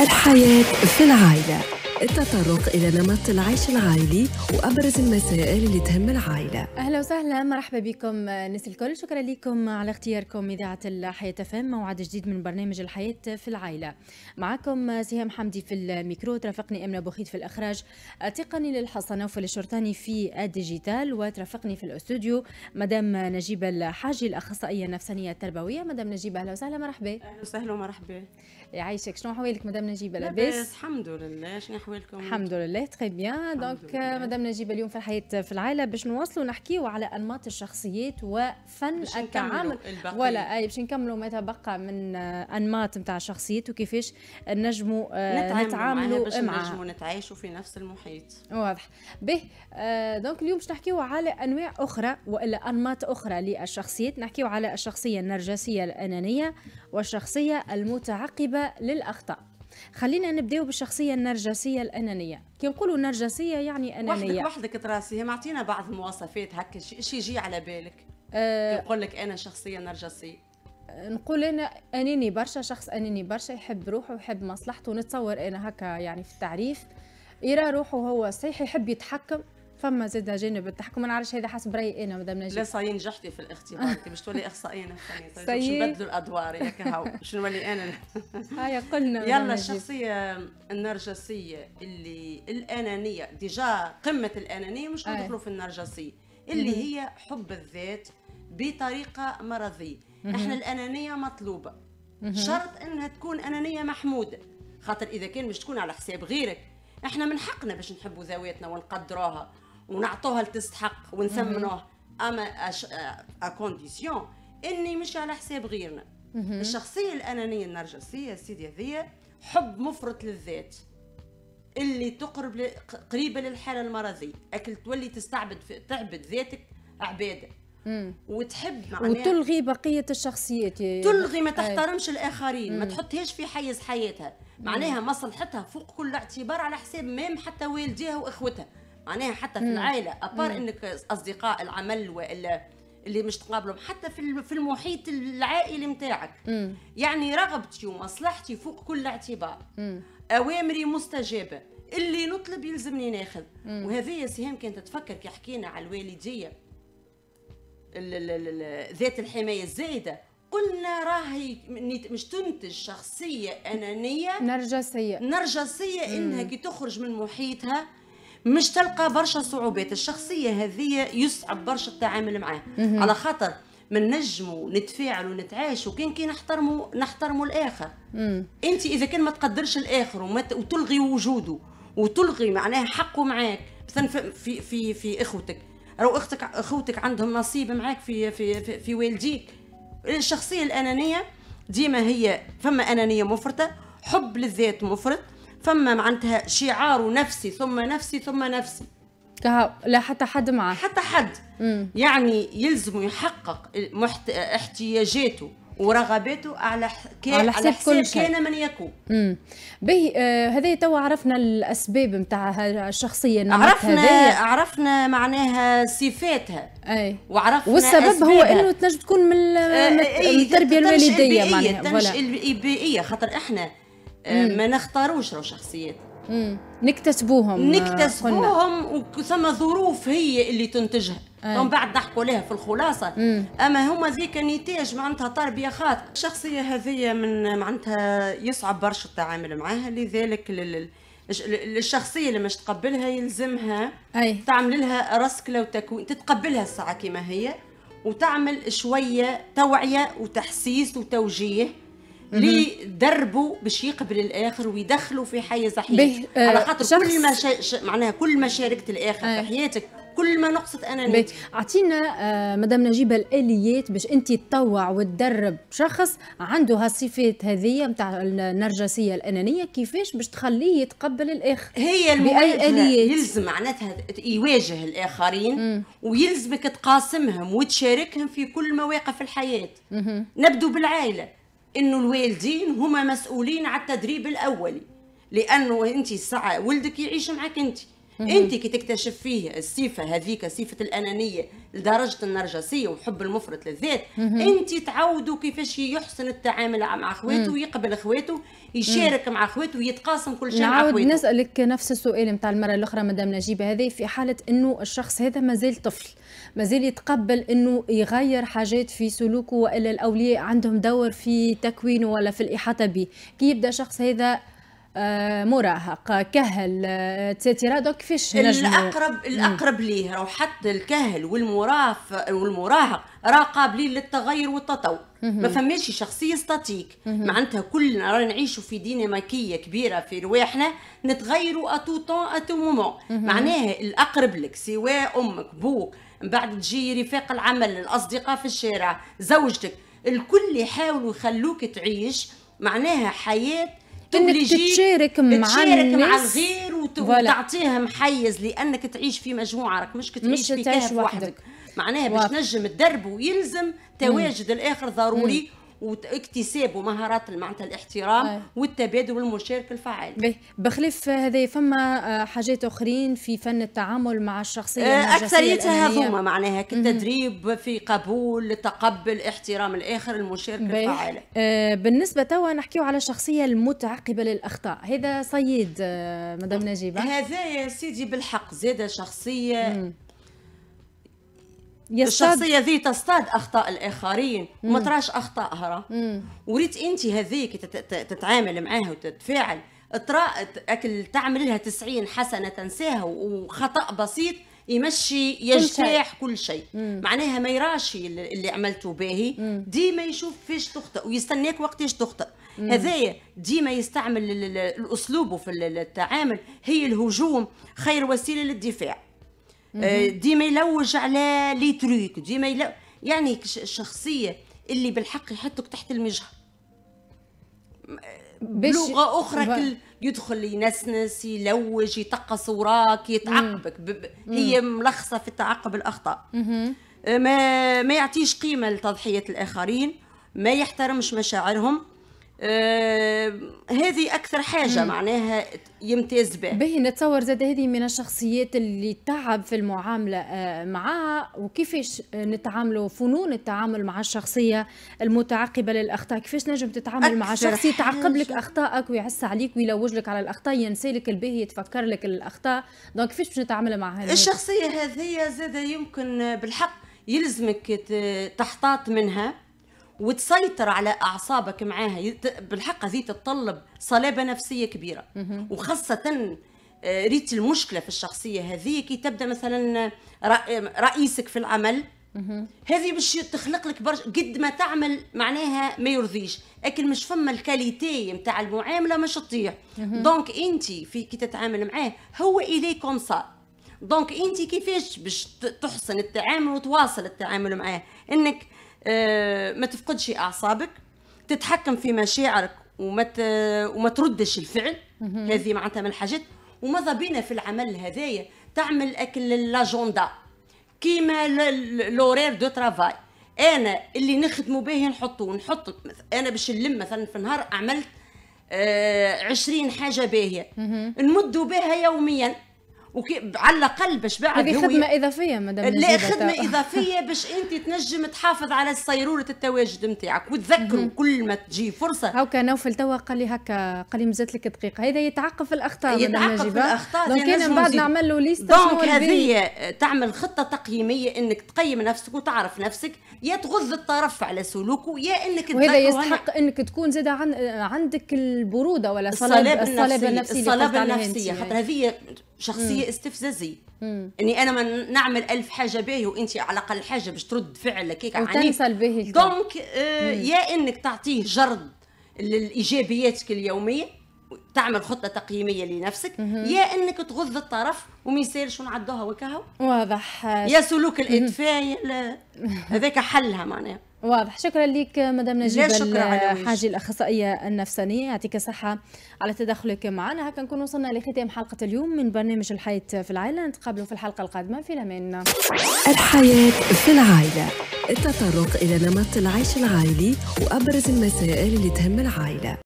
الحياة في العائلة التطرق إلى نمط العيش العائلي وأبرز المسائل اللي تهم العائلة أهلا وسهلا مرحبا بكم آه، نس الكل شكرا لكم على اختياركم إذاعة الحياة فهم موعد جديد من برنامج الحياة في العائلة معكم آه، سهام حمدي في الميكرو ترافقني أمنة بوخيد في الإخراج تقني للحصنة نوفل الشرطاني في الديجيتال وترافقني في الأستوديو مدام نجيبة الحاجي الأخصائية النفسانية التربوية مدام نجيبة أهلا وسهلا مرحبا أهلا وسهلا ومرحبا يعيشك شنو أحوالك مدام نجيبة لاباس الحمد لله شنو احوالكم الحمد لله تري بيان دونك مدام نجيبه اليوم في الحياه في العائله باش نواصلوا نحكيوا على انماط الشخصيات وفن التعامل ولا اي باش نكملوا ما تبقى من آه، انماط نتاع الشخصيات وكيفاش نجموا آه، نتعاملوا باش نجموا نتعايشوا في نفس المحيط واضح به دونك آه، اليوم باش نحكيوا على انواع اخرى والا انماط اخرى للشخصيات نحكيوا على الشخصيه النرجسيه الانانيه والشخصيه المتعقبه للاخطاء خلينا نبداو بالشخصيه النرجسيه الانانيه كي نقولوا نرجسيه يعني انانيه وحدك وحدك تراسي معطينا بعض المواصفات هكا شي يجي على بالك أه يقول لك انا شخصيه نرجسيه آه، نقول انا اناني برشا شخص اناني برشا يحب روحه ويحب مصلحته نتصور انا هكا يعني في التعريف يرى روحه هو صحيح يحب يتحكم فما زاد جانب التحكم ما نعرفش هذا حسب رايي انا مدام نجيب لا صاي نجحتي في الاختبار انت باش تولي اخصائيه نفسيه طيب، باش نبدلوا الادوار هيك هاو باش نولي انا هيا قلنا يلا الشخصيه النرجسيه اللي الانانيه ديجا قمه الانانيه مش ندخلوا في النرجسيه اللي هي حب الذات بطريقه مرضيه احنا الانانيه مطلوبه شرط انها تكون انانيه محموده خاطر اذا كان مش تكون على حساب غيرك احنا من حقنا باش نحبوا ذواتنا ونقدروها ونعطوها لتستحق ونثمنوها اما أش... اني مش على حساب غيرنا الشخصيه الانانيه النرجسيه سيدي هذيا حب مفرط للذات اللي تقرب ل... قريبه للحاله المرضيه اكل تولي تستعبد في... تعبد ذاتك عباده وتحب معناها وتلغي بقيه الشخصيات تلغي ما تحترمش الاخرين مم. ما تحطهاش في حيز حياتها معناها مصلحتها فوق كل اعتبار على حساب مام حتى والديها واخوتها معناها حتى في العائله ابار انك اصدقاء العمل والا اللي مش تقابلهم حتى في في المحيط العائلي نتاعك يعني رغبتي ومصلحتي فوق كل اعتبار اوامري مستجابه اللي نطلب يلزمني ناخذ وهذه يا سهام كانت تفكر كي حكينا على الوالديه ذات الحمايه الزايده قلنا راهي مش تنتج شخصيه انانيه نرجسيه نرجسيه انها كي تخرج من محيطها مش تلقى برشا صعوبات الشخصيه هذه يصعب برشا التعامل معاه على خاطر ما نجموا نتفاعل ونتعايش كان كي نحترمو نحترمو الاخر انت اذا كان ما تقدرش الاخر وما وتلغي وجوده وتلغي معناه حقه معاك مثلا في في في, في اخوتك او اختك اخوتك عندهم نصيب معاك في في في, في والديك الشخصيه الانانيه ديما هي فما انانيه مفرطه حب للذات مفرط فما معناتها شعار نفسي ثم نفسي ثم نفسي لا حتى حد معه حتى حد مم. يعني يلزم يحقق محت... احتياجاته ورغباته على كي... على حساب, على حساب كل شيء. كان من يكون امم به آه، هذا تو عرفنا الاسباب نتاع الشخصيه عرفنا هذي. عرفنا معناها صفاتها اي وعرفنا والسبب هو انه تنجم تكون من, آه من التربيه الوالديه معناها البيئيه خاطر احنا ما نختاروش رو شخصيات مم. نكتسبوهم نكتسبوهم وثم ظروف هي اللي تنتجها ومن بعد نحكوا لها في الخلاصه مم. اما هما ذيك نتاج معناتها تربيه خاطئه الشخصيه هذه من معناتها يصعب برشا التعامل معها لذلك لل... الشخصيه اللي مش تقبلها يلزمها أي. تعمل لها رسكله وتكوين تتقبلها الساعه كما هي وتعمل شويه توعيه وتحسيس وتوجيه ليه دربوا باش يقبل الاخر ويدخلوا في حيز صحيح آه على خاطر كل ما شا... ش... معناها كل ما شاركت الاخر آه. في حياتك كل ما نقصت انانيتي اعطينا آه مدام نجيبه الاليات باش انت تطوع وتدرب شخص عنده هالصفات هذه نتاع النرجسيه الانانيه كيفاش باش تخليه يتقبل الاخر هي باي اليات يلزم معناتها يواجه الاخرين م. ويلزمك تقاسمهم وتشاركهم في كل مواقف الحياه م -م. نبدو بالعائله انه الوالدين هما مسؤولين على التدريب الاولي لانه انت ساعه ولدك يعيش معك انت انت كي تكتشف فيه الصفه هذيك صفه الانانيه لدرجه النرجسيه وحب المفرط للذات انت تعودوا كيفاش يحسن التعامل مع خواته ويقبل خواته يشارك مع خواته ويتقاسم كل شيء مع اخواته نسالك نفس السؤال نتاع المره الاخرى مدام نجيبه هذه في حاله انه الشخص هذا مازال طفل مازال يتقبل انه يغير حاجات في سلوكه والا الاولياء عندهم دور في تكوينه ولا في الاحاطه به كي يبدا شخص هذا آه، مراهق كهل آه، تساتيرا دوك كيفاش الاقرب الاقرب ليه راهو حتى الكهل والمرافق والمراهق راه قابلين للتغير والتطور ما فماش شخصيه ستاتيك معناتها كلنا رانا نعيشوا في ديناميكيه كبيره في رواحنا نتغيروا اتو طون اتو مومون معناها الاقرب لك سواء امك بوك من بعد تجي رفاق العمل الاصدقاء في الشارع زوجتك الكل يحاولوا يخلوك تعيش معناها حياه انك تتشارك مع تتشارك مع الغير وتعطيهم حيز لانك تعيش في مجموعه راك مش تعيش في كهف وحدك, معناها باش تنجم تدربه ويلزم تواجد الاخر ضروري مم. واكتساب ومهارات معناتها الاحترام أي. والتبادل والمشاركه الفعال بخلف بخلاف هذا فما آه، حاجات اخرين في فن التعامل مع الشخصيه آه، اكثريتها هما معناها كالتدريب في قبول تقبل احترام الاخر المشاركه الفعاله أه بالنسبه توا نحكيو على الشخصيه المتعقبه للاخطاء هذا صيد آه، مدام نجيبه هذا يا سيدي بالحق زاده شخصيه مم. يصطاد الشخصيه ذي تصطاد اخطاء الاخرين وما تراش اخطائها وريت انت هذيك تتعامل معاها وتتفاعل ترى اكل تعمل لها 90 حسنه تنساها وخطا بسيط يمشي يجتاح كل شيء مم. معناها ما يراش اللي عملته باهي ديما يشوف فيش تخطئ ويستناك وقتاش تخطئ هذايا ديما يستعمل الاسلوب في التعامل هي الهجوم خير وسيله للدفاع آه، ديما يلوج على لي تروك ديما يلو... يعني الشخصيه اللي بالحق يحطك تحت المجهر بلغه اخرى ب... كل يدخل ينسنس يلوج يطقس وراك يتعقبك ب... ب... هي ملخصه في تعقب الاخطاء آه، ما ما يعطيش قيمه لتضحيه الاخرين ما يحترمش مشاعرهم آه هذه اكثر حاجه مم. معناها يمتاز بها باهي نتصور زاد هذه من الشخصيات اللي تعب في المعامله آه معها وكيفاش نتعاملوا فنون التعامل مع الشخصيه المتعقبه للاخطاء كيفاش نجم تتعامل مع شخص يتعقب لك اخطائك ويعس عليك ويلوج لك على الاخطاء ينسى لك الباهي يتفكر لك الاخطاء دونك كيفاش باش نتعامل مع هذه الشخصيه هذه زاد يمكن بالحق يلزمك تحتاط منها وتسيطر على اعصابك معاها بالحق هذه تتطلب صلابه نفسيه كبيره وخاصه آه، ريت المشكله في الشخصيه هذه كي تبدا مثلا رئيسك في العمل هذه باش تخلق لك برشا قد ما تعمل معناها ما يرضيش لكن مش فما الكاليتي نتاع المعامله مش تطيح دونك انت في كي تتعامل معاه هو الي كوم سا دونك انت كيفاش باش تحسن التعامل وتواصل التعامل معاه انك آه، ما تفقدش اعصابك تتحكم في مشاعرك وما وما تردش الفعل هذه معناتها من الحاجات وماذا بينا في العمل هذايا تعمل اكل لاجوندا كيما لورير دو ترافاي انا اللي نخدموا به نحطوا نحط انا باش نلم مثلا في النهار عملت آه، عشرين حاجه باهيه نمدوا بها يوميا وكي على الاقل باش بعد هذه خدمه اضافيه مدام لا خدمه اضافيه باش انت تنجم تحافظ على صيروره التواجد نتاعك وتذكروا كل ما تجي فرصه هاكا نوفل توا قال لي هكا قال لي مازالت لك دقيقه هذا يتعقب في الاخطاء يتعقب في الاخطاء دونك انا من بعد نعمل له ليست دونك هذه تعمل خطه تقييميه انك تقيم نفسك وتعرف نفسك يا تغض الطرف على سلوكه يا انك وهذا يستحق انك تكون زاد عن عندك البروده ولا الصلابه النفسيه الصلابه النفسيه خاطر هذه شخصيه مم. استفزازيه مم. اني انا ما نعمل ألف حاجه به وانت على الاقل حاجه باش ترد فعلك هيك وتنسى به دونك آه، يا انك تعطيه جرد لايجابياتك اليوميه تعمل خطه تقييميه لنفسك مم. يا انك تغض الطرف وما يسالش ونعدوها وكهو واضح يا سلوك الادفاع هذاك حلها معناها واضح شكرا لك مدام نجيب حاجي الاخصائيه النفسانيه يعطيك الصحه على تدخلك معنا هكا نكون وصلنا لختام حلقه اليوم من برنامج الحياه في العائله نتقابلوا في الحلقه القادمه في الامان الحياه في العائله التطرق الى نمط العيش العائلي وابرز المسائل اللي تهم العائله